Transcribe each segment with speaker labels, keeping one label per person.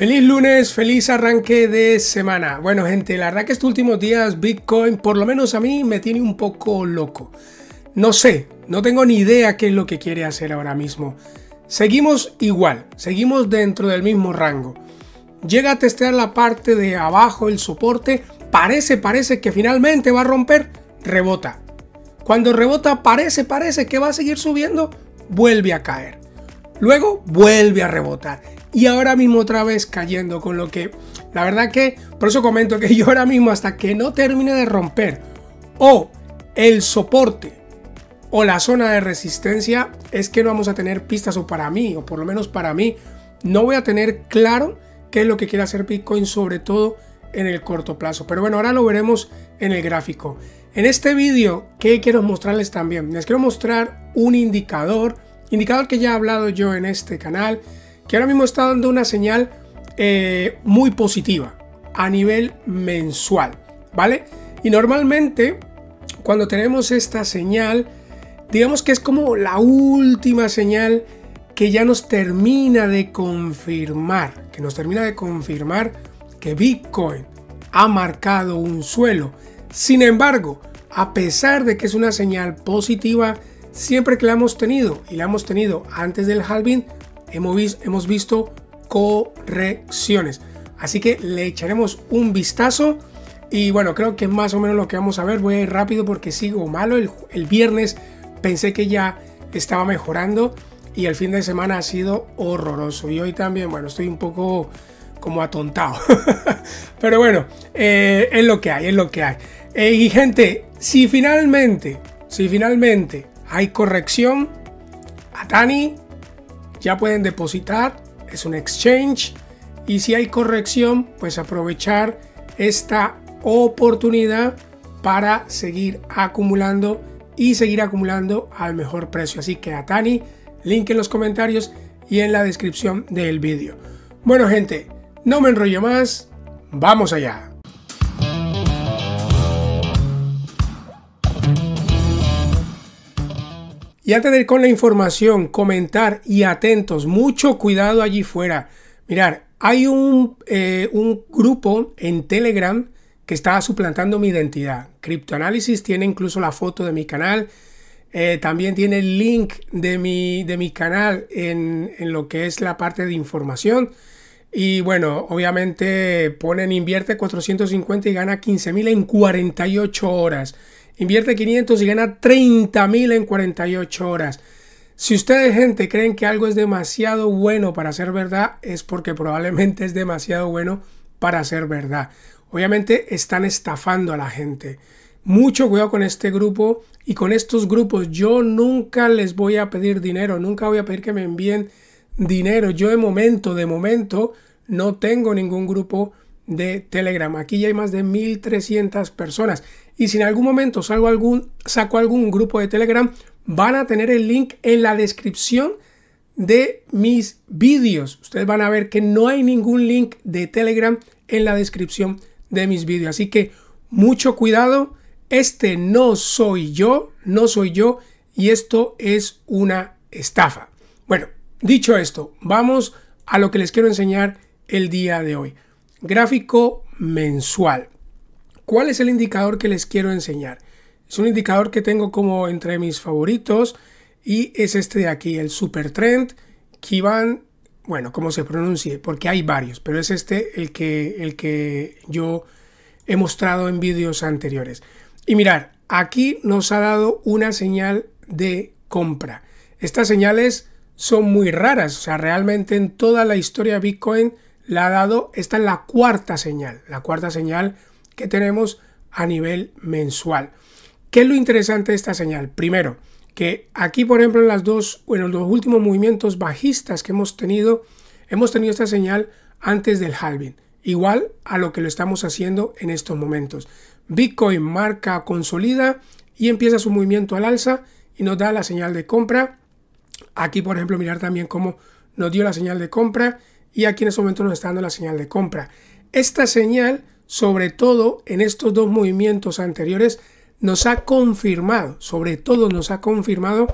Speaker 1: Feliz lunes, feliz arranque de semana. Bueno gente, la verdad que estos últimos días Bitcoin, por lo menos a mí, me tiene un poco loco. No sé, no tengo ni idea qué es lo que quiere hacer ahora mismo. Seguimos igual, seguimos dentro del mismo rango. Llega a testear la parte de abajo, el soporte, parece, parece que finalmente va a romper, rebota. Cuando rebota, parece, parece que va a seguir subiendo, vuelve a caer. Luego vuelve a rebotar y ahora mismo otra vez cayendo, con lo que la verdad que, por eso comento que yo ahora mismo hasta que no termine de romper o el soporte o la zona de resistencia, es que no vamos a tener pistas o para mí, o por lo menos para mí, no voy a tener claro qué es lo que quiere hacer Bitcoin, sobre todo en el corto plazo. Pero bueno, ahora lo veremos en el gráfico. En este vídeo, que quiero mostrarles también? Les quiero mostrar un indicador, indicador que ya he hablado yo en este canal, que ahora mismo está dando una señal eh, muy positiva a nivel mensual, ¿vale? Y normalmente cuando tenemos esta señal, digamos que es como la última señal que ya nos termina de confirmar, que nos termina de confirmar que Bitcoin ha marcado un suelo. Sin embargo, a pesar de que es una señal positiva, siempre que la hemos tenido y la hemos tenido antes del halving, hemos, hemos visto correcciones. Así que le echaremos un vistazo. Y bueno, creo que es más o menos lo que vamos a ver. Voy a ir rápido porque sigo malo. El, viernes pensé que ya estaba mejorando y el fin de semana ha sido horroroso. Y hoy también, bueno, estoy un poco como atontado. Pero bueno, eh, es lo que hay, es lo que hay. Eh, y gente, si finalmente, si finalmente hay corrección, a Tani ya pueden depositar, es un exchange y si hay corrección, pues aprovechar esta oportunidad para seguir acumulando y seguir acumulando al mejor precio. Así que a Tani, link en los comentarios y en la descripción del vídeo. Bueno gente, no me enrollo más, vamos allá. Ya tener con la información, comentar y atentos, mucho cuidado allí fuera. Mirar, hay eh, un, grupo en Telegram que está suplantando mi identidad. Criptoanálisis tiene incluso la foto de mi canal. Eh, también tiene el link de mi, de mi canal en, en, lo que es la parte de información. Y bueno, obviamente ponen invierte 450 y gana 15.000 en 48 horas. Invierte 500 y gana 30.000 mil en 48 horas. Si ustedes, gente, creen que algo es demasiado bueno para ser verdad, es porque probablemente es demasiado bueno para ser verdad. Obviamente están estafando a la gente. Mucho cuidado con este grupo y con estos grupos. Yo nunca les voy a pedir dinero, nunca voy a pedir que me envíen dinero. Yo de momento, de momento, no tengo ningún grupo de Telegram. Aquí ya hay más de 1.300 personas y si en algún momento salgo algún, saco algún grupo de Telegram, van a tener el link en la descripción de mis vídeos. Ustedes van a ver que no hay ningún link de Telegram en la descripción de mis vídeos. Así que mucho cuidado. Este no soy yo, no soy yo y esto es una estafa. Bueno, dicho esto, vamos a lo que les quiero enseñar el día de hoy. Gráfico mensual. ¿Cuál es el indicador que les quiero enseñar? Es un indicador que tengo como entre mis favoritos y es este de aquí, el Supertrend KIvan, bueno, como se pronuncie, porque hay varios, pero es este el que, el que yo he mostrado en vídeos anteriores. Y mirar, aquí nos ha dado una señal de compra. Estas señales son muy raras, o sea, realmente en toda la historia de Bitcoin la ha dado, esta es la cuarta señal, la cuarta señal que tenemos a nivel mensual. ¿Qué es lo interesante de esta señal? Primero, que aquí, por ejemplo, en, las dos, bueno los dos últimos movimientos bajistas que hemos tenido, hemos tenido esta señal antes del halving, igual a lo que lo estamos haciendo en estos momentos. Bitcoin marca, consolida y empieza su movimiento al alza y nos da la señal de compra. Aquí, por ejemplo, mirar también cómo nos dio la señal de compra y aquí en este momento nos está dando la señal de compra. Esta señal sobre todo en estos dos movimientos anteriores, nos ha confirmado, sobre todo nos ha confirmado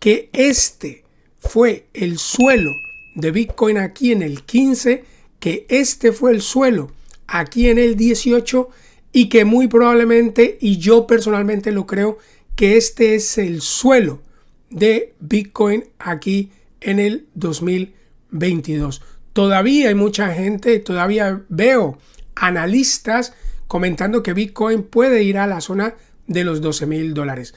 Speaker 1: que este fue el suelo de Bitcoin aquí en el 15, que este fue el suelo aquí en el 18 y que muy probablemente, y yo personalmente lo creo, que este es el suelo de Bitcoin aquí en el 2022. Todavía hay mucha gente, todavía veo analistas comentando que Bitcoin puede ir a la zona de los 12 mil dólares.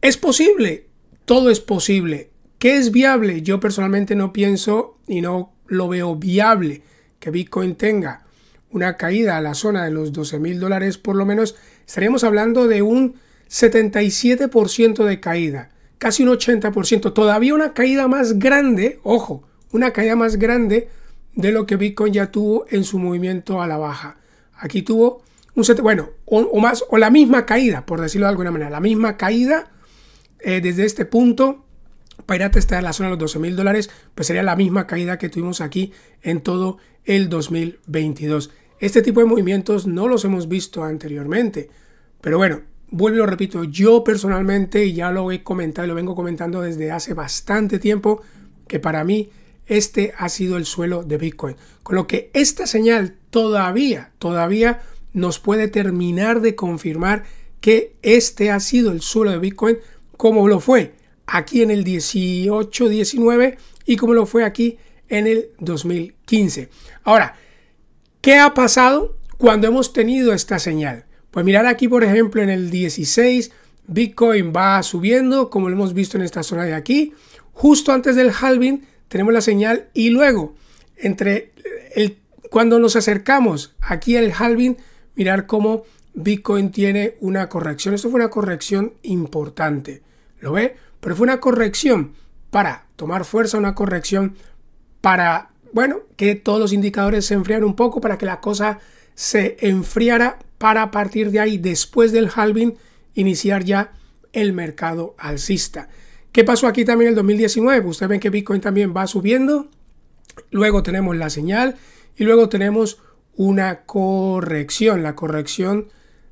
Speaker 1: ¿Es posible? Todo es posible. ¿Qué es viable? Yo personalmente no pienso y no lo veo viable que Bitcoin tenga una caída a la zona de los 12 mil dólares por lo menos. Estaríamos hablando de un 77% de caída, casi un 80%. Todavía una caída más grande, ojo, una caída más grande de lo que Bitcoin ya tuvo en su movimiento a la baja. Aquí tuvo un set, bueno, o, más, o la misma caída, por decirlo de alguna manera, la misma caída eh, desde este punto para ir a testar la zona de los 12 mil dólares, pues sería la misma caída que tuvimos aquí en todo el 2022. Este tipo de movimientos no los hemos visto anteriormente, pero bueno, vuelvo y lo repito, yo personalmente, ya lo he comentado y lo vengo comentando desde hace bastante tiempo, que para mí este ha sido el suelo de Bitcoin. Con lo que esta señal todavía, todavía nos puede terminar de confirmar que este ha sido el suelo de Bitcoin como lo fue aquí en el 18-19 y como lo fue aquí en el 2015. Ahora, ¿qué ha pasado cuando hemos tenido esta señal? Pues mirar aquí, por ejemplo, en el 16, Bitcoin va subiendo, como lo hemos visto en esta zona de aquí. Justo antes del halving tenemos la señal y luego entre el, cuando nos acercamos aquí al halving, mirar cómo Bitcoin tiene una corrección. Esto fue una corrección importante, ¿lo ve? Pero fue una corrección para tomar fuerza, una corrección para, bueno, que todos los indicadores se enfriaran un poco, para que la cosa se enfriara, para partir de ahí, después del halving, iniciar ya el mercado alcista. ¿Qué pasó aquí también en el 2019? Ustedes ven que Bitcoin también va subiendo. Luego tenemos la señal y luego tenemos una corrección, la corrección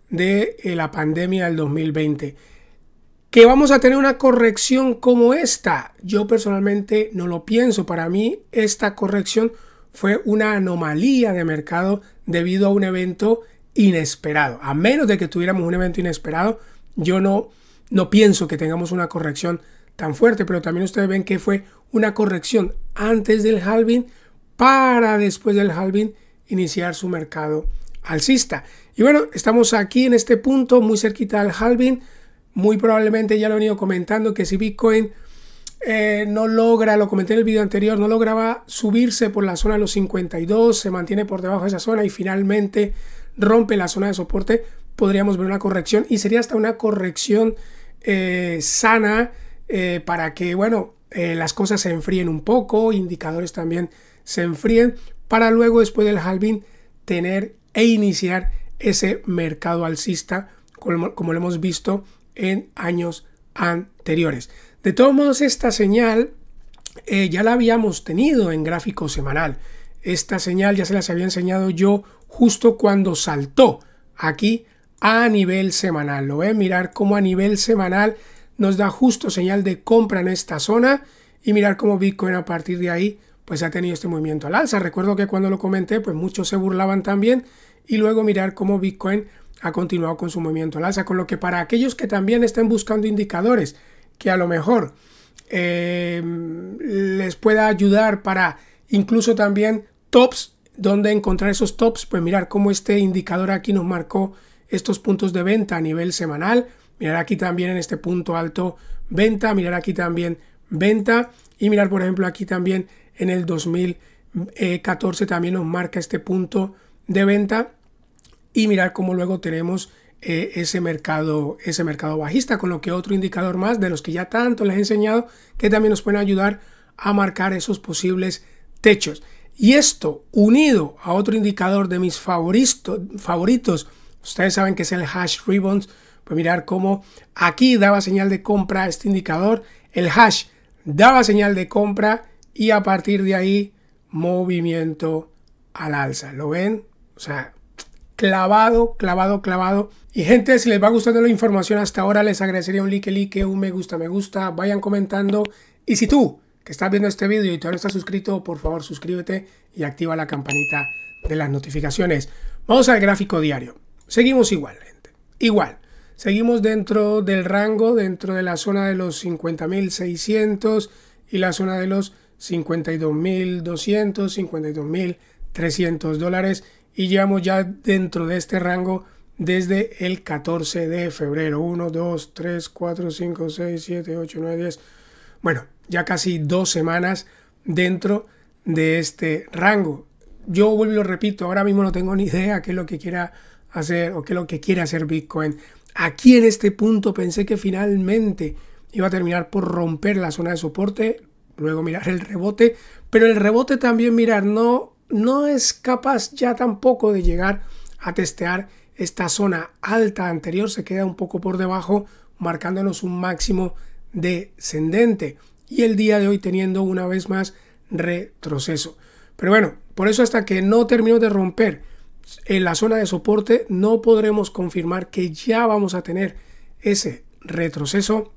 Speaker 1: de eh, la pandemia del 2020. Que vamos a tener una corrección como esta. Yo personalmente no lo pienso. Para mí esta corrección fue una anomalía de mercado debido a un evento inesperado. A menos de que tuviéramos un evento inesperado, yo no, no pienso que tengamos una corrección tan fuerte, pero también ustedes ven que fue una corrección antes del halving para después del halving iniciar su mercado alcista. Y bueno, estamos aquí en este punto, muy cerquita del halving. Muy probablemente ya lo he ido comentando que si Bitcoin eh, no logra, lo comenté en el vídeo anterior, no lograba subirse por la zona de los 52, se mantiene por debajo de esa zona y finalmente rompe la zona de soporte, podríamos ver una corrección y sería hasta una corrección eh, sana eh, para que, bueno, eh, las cosas se enfríen un poco, indicadores también se enfríen, para luego después del halving tener e iniciar ese mercado alcista como, lo hemos visto en años anteriores. De todos modos, esta señal eh, ya la habíamos tenido en gráfico semanal. Esta señal ya se las había enseñado yo justo cuando saltó aquí a nivel semanal. Lo voy a mirar como a nivel semanal nos da justo señal de compra en esta zona y mirar cómo Bitcoin a partir de ahí pues ha tenido este movimiento al alza. Recuerdo que cuando lo comenté pues muchos se burlaban también y luego mirar cómo Bitcoin ha continuado con su movimiento al alza. Con lo que para aquellos que también estén buscando indicadores que a lo mejor eh, les pueda ayudar para incluso también tops, donde encontrar esos tops, pues mirar cómo este indicador aquí nos marcó estos puntos de venta a nivel semanal mirar aquí también en este punto alto venta, mirar aquí también venta y mirar por ejemplo aquí también en el 2014 también nos marca este punto de venta y mirar cómo luego tenemos eh, ese mercado ese mercado bajista con lo que otro indicador más de los que ya tanto les he enseñado que también nos pueden ayudar a marcar esos posibles techos y esto unido a otro indicador de mis favoritos favoritos ustedes saben que es el hash ribbons pues mirar cómo aquí daba señal de compra este indicador, el hash daba señal de compra y a partir de ahí movimiento al alza. ¿Lo ven? O sea, clavado, clavado, clavado. Y gente, si les va gustando la información hasta ahora, les agradecería un like, like, un me gusta, me gusta, vayan comentando. Y si tú que estás viendo este vídeo y todavía no estás suscrito, por favor suscríbete y activa la campanita de las notificaciones. Vamos al gráfico diario. Seguimos igual, Igual. Seguimos dentro del rango, dentro de la zona de los 50.600 y la zona de los 52.200, 52.300 dólares y llevamos ya dentro de este rango desde el 14 de febrero. 1, 2, 3, 4, 5, 6, 7, 8, 9, 10. Bueno, ya casi dos semanas dentro de este rango. Yo vuelvo y lo repito, ahora mismo no tengo ni idea qué es lo que quiera hacer o qué es lo que quiere hacer Bitcoin Aquí en este punto pensé que finalmente iba a terminar por romper la zona de soporte, luego mirar el rebote, pero el rebote también mirar, no, no es capaz ya tampoco de llegar a testear esta zona alta anterior, se queda un poco por debajo, marcándonos un máximo descendente y el día de hoy teniendo una vez más retroceso. Pero bueno, por eso hasta que no terminó de romper en la zona de soporte no podremos confirmar que ya vamos a tener ese retroceso,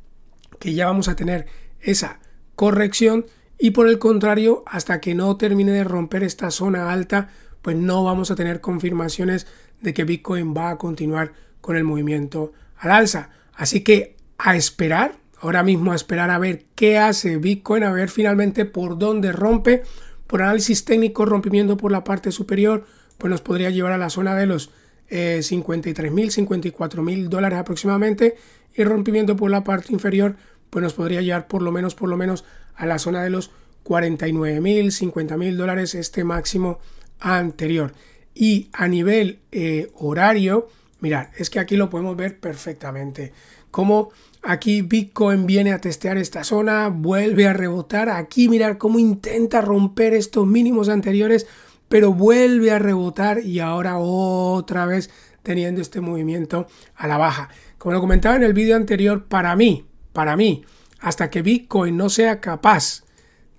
Speaker 1: que ya vamos a tener esa corrección y por el contrario, hasta que no termine de romper esta zona alta, pues no vamos a tener confirmaciones de que Bitcoin va a continuar con el movimiento al alza. Así que a esperar, ahora mismo a esperar a ver qué hace Bitcoin, a ver finalmente por dónde rompe, por análisis técnico, rompimiento por la parte superior, pues nos podría llevar a la zona de los 53.000, eh, 54.000 dólares aproximadamente. Y rompiendo rompimiento por la parte inferior, pues nos podría llevar por lo menos, por lo menos a la zona de los 49.000, 50.000 dólares este máximo anterior. Y a nivel eh, horario, mirar, es que aquí lo podemos ver perfectamente. Como aquí Bitcoin viene a testear esta zona, vuelve a rebotar. Aquí mirar cómo intenta romper estos mínimos anteriores pero vuelve a rebotar y ahora otra vez teniendo este movimiento a la baja. Como lo comentaba en el vídeo anterior, para mí, para mí, hasta que Bitcoin no sea capaz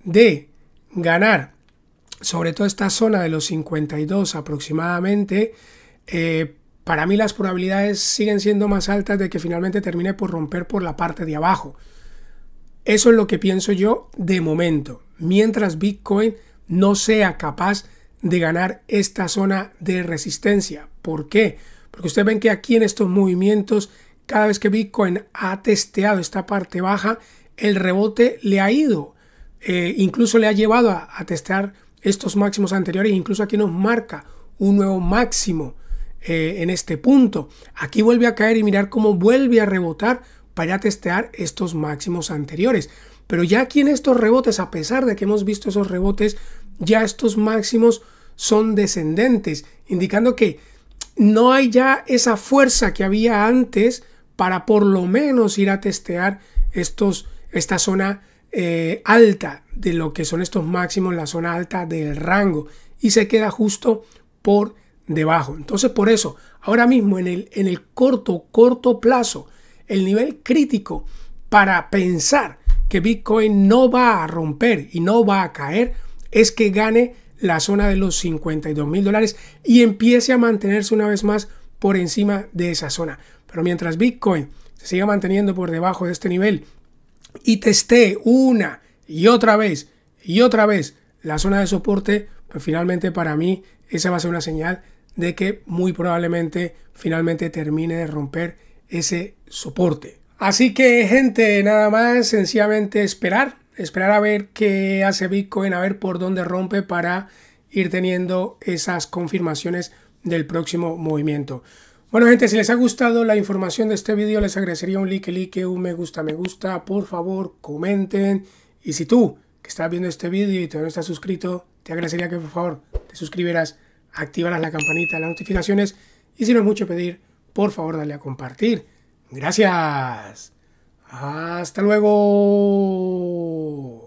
Speaker 1: de ganar sobre todo esta zona de los 52 aproximadamente, eh, para mí las probabilidades siguen siendo más altas de que finalmente termine por romper por la parte de abajo. Eso es lo que pienso yo de momento. Mientras Bitcoin no sea capaz de ganar esta zona de resistencia. ¿Por qué? Porque ustedes ven que aquí en estos movimientos, cada vez que Bitcoin ha testeado esta parte baja, el rebote le ha ido. Eh, incluso le ha llevado a, testear estos máximos anteriores. Incluso aquí nos marca un nuevo máximo eh, en este punto. Aquí vuelve a caer y mirar cómo vuelve a rebotar para testear estos máximos anteriores. Pero ya aquí en estos rebotes, a pesar de que hemos visto esos rebotes, ya estos máximos son descendentes, indicando que no hay ya esa fuerza que había antes para por lo menos ir a testear estos, esta zona eh, alta de lo que son estos máximos, la zona alta del rango, y se queda justo por debajo. Entonces, por eso, ahora mismo en el, en el corto, corto plazo, el nivel crítico para pensar que Bitcoin no va a romper y no va a caer es que gane la zona de los 52 mil dólares y empiece a mantenerse una vez más por encima de esa zona. Pero mientras Bitcoin se siga manteniendo por debajo de este nivel y teste una y otra vez y otra vez la zona de soporte, pues finalmente para mí esa va a ser una señal de que muy probablemente finalmente termine de romper ese soporte. Así que gente, nada más sencillamente esperar esperar a ver qué hace Bitcoin, a ver por dónde rompe para ir teniendo esas confirmaciones del próximo movimiento. Bueno gente, si les ha gustado la información de este vídeo, les agradecería un like, like, un me gusta, me gusta, por favor comenten. Y si tú que estás viendo este vídeo y todavía no estás suscrito, te agradecería que por favor te suscribieras, activaras la campanita, de las notificaciones y si no es mucho pedir, por favor dale a compartir. Gracias. Hasta luego.